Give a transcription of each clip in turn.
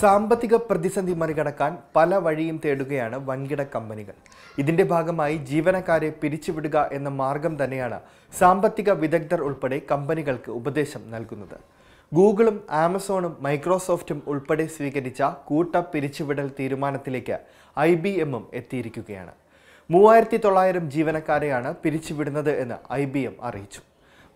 സാമ്പത്തിക പ്രതിസന്ധി മറികടക്കാൻ പല വഴിയും തേടുകയാണ് വൻകിട കമ്പനികൾ ഇതിന്റെ ഭാഗമായി ജീവനക്കാരെ പിരിച്ചുവിടുക എന്ന മാർഗം തന്നെയാണ് സാമ്പത്തിക വിദഗ്ധർ ഉൾപ്പെടെ കമ്പനികൾക്ക് ഉപദേശം നൽകുന്നത് ഗൂഗിളും ആമസോണും മൈക്രോസോഫ്റ്റും ഉൾപ്പെടെ സ്വീകരിച്ച കൂട്ട പിരിച്ചുവിടൽ തീരുമാനത്തിലേക്ക് ഐ ബി എമ്മും എത്തിയിരിക്കുകയാണ് മൂവായിരത്തി തൊള്ളായിരം ജീവനക്കാരെയാണ് പിരിച്ചുവിടുന്നത് എന്ന് ഐ ബി എം അറിയിച്ചു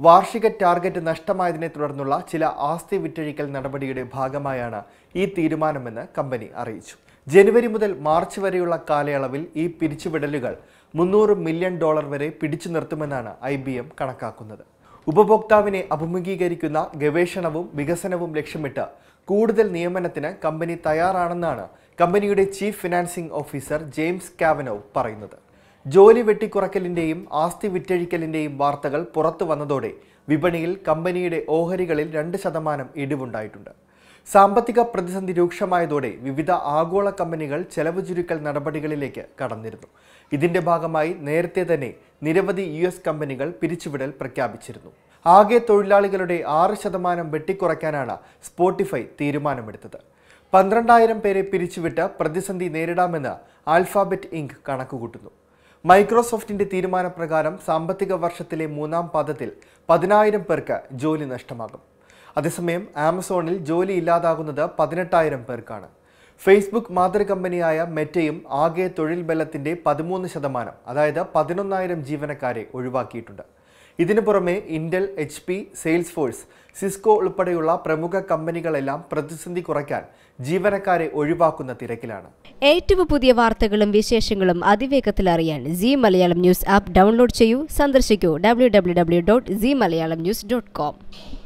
വാർഷിക ടാർഗറ്റ് നഷ്ടമായതിനെ തുടർന്നുള്ള ചില ആസ്തി വിറ്റഴിക്കൽ നടപടിയുടെ ഭാഗമായാണ് ഈ തീരുമാനമെന്ന് കമ്പനി അറിയിച്ചു ജനുവരി മുതൽ മാർച്ച് വരെയുള്ള കാലയളവിൽ ഈ പിരിച്ചുവിടലുകൾ മുന്നൂറ് മില്യൺ ഡോളർ വരെ പിടിച്ചു നിർത്തുമെന്നാണ് ഐ ബി എം കണക്കാക്കുന്നത് ഉപഭോക്താവിനെ അഭിമുഖീകരിക്കുന്ന ഗവേഷണവും വികസനവും ലക്ഷ്യമിട്ട് കൂടുതൽ നിയമനത്തിന് കമ്പനി തയ്യാറാണെന്നാണ് കമ്പനിയുടെ chief financing officer James Kavanaugh പറയുന്നത് ജോലി വെട്ടിക്കുറയ്ക്കലിൻ്റെയും ആസ്തി വിറ്റഴിക്കലിൻ്റെയും വാർത്തകൾ പുറത്തു വന്നതോടെ വിപണിയിൽ കമ്പനിയുടെ ഓഹരികളിൽ രണ്ട് ശതമാനം ഇടിവുണ്ടായിട്ടുണ്ട് സാമ്പത്തിക പ്രതിസന്ധി രൂക്ഷമായതോടെ വിവിധ ആഗോള കമ്പനികൾ ചെലവ് ചുരുക്കൽ നടപടികളിലേക്ക് കടന്നിരുന്നു ഇതിന്റെ ഭാഗമായി നേരത്തെ തന്നെ നിരവധി യു എസ് കമ്പനികൾ പിരിച്ചുവിടൽ പ്രഖ്യാപിച്ചിരുന്നു ആകെ തൊഴിലാളികളുടെ ആറ് ശതമാനം വെട്ടിക്കുറയ്ക്കാനാണ് സ്പോട്ടിഫൈ തീരുമാനമെടുത്തത് പന്ത്രണ്ടായിരം പേരെ പിരിച്ചുവിട്ട് പ്രതിസന്ധി നേരിടാമെന്ന് ആൽഫാബെറ്റ് ഇങ്ക് കണക്കുകൂട്ടുന്നു മൈക്രോസോഫ്റ്റിന്റെ തീരുമാനപ്രകാരം സാമ്പത്തിക വർഷത്തിലെ മൂന്നാം പാദത്തിൽ പതിനായിരം പേർക്ക് ജോലി നഷ്ടമാകും അതേസമയം ആമസോണിൽ ജോലി ഇല്ലാതാകുന്നത് പതിനെട്ടായിരം പേർക്കാണ് ഫേസ്ബുക്ക് മാതൃ കമ്പനിയായ മെറ്റയും ആകെ തൊഴിൽ ബലത്തിന്റെ പതിമൂന്ന് ശതമാനം അതായത് പതിനൊന്നായിരം ജീവനക്കാരെ ഒഴിവാക്കിയിട്ടുണ്ട് ഇതിനു പുറമെ Intel H P Salesforce Cisco ഉൾപ്പെടെയുള്ള പ്രമുഖ കമ്പനികളെല്ലാം പ്രതിസന്ധി കുറയ്ക്കാൻ ജീവനക്കാരെ ഒഴിവാക്കുന്ന തിരക്കിലാണ് ഏറ്റവും പുതിയ വാർത്തകളും വിശേഷങ്ങളും അതിവേഗത്തിൽ അറിയാൻ Zee Malayalam news app download ചെയ്യൂ സന്ദർശിക്കൂ W W W dot Zee Malayalam news dot com